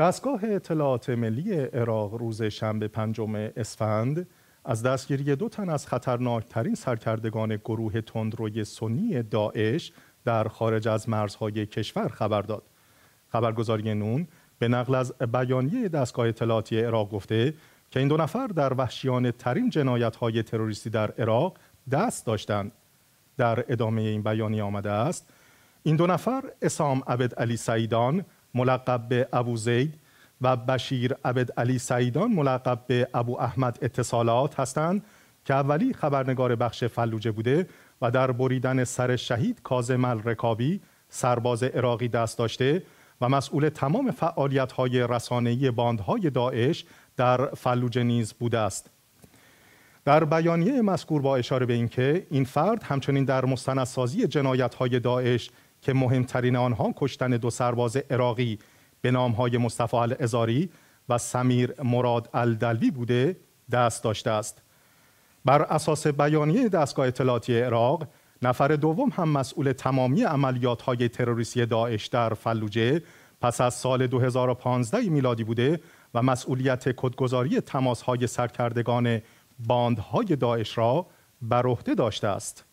دستگاه اطلاعات ملی عراق روز شنبه پنجم اسفند از دستگیری دو تن از خطرناکترین سرکردگان گروه تندروی سنی داعش در خارج از مرزهای کشور خبر داد. خبرگزاری نون به نقل از بیانیه دستگاه اطلاعاتی عراق گفته که این دو نفر در وحشیانه ترین جنایت های تروریستی در عراق دست داشتند. در ادامه این بیانیه آمده است این دو نفر اسام عبد علی سعیدان ملقب به ابو زید و بشیر عبد علی سعیدان ملقب به ابو احمد اتصالات هستند که اولی خبرنگار بخش فلوجه بوده و در بریدن سر شهید کازم الرکابی سرباز عراقی دست داشته و مسئول تمام فعالیت های رسانه‌ای باندهای داعش در فلوجه نیز بوده است. در بیانیه مذکور با اشاره به اینکه این فرد همچنین در مستندسازی جنایت های داعش که مهمترین آنها کشتن دو سرباز عراقی به های مصطفی الازاری و سمیر مراد الدلوی بوده دست داشته است بر اساس بیانیه دستگاه اطلاعاتی عراق نفر دوم هم مسئول تمامی عملیات های تروریستی داعش در فلوجه پس از سال 2015 میلادی بوده و مسئولیت کدگذاری تماس های سرکردگان های داعش را بر عهده داشته است.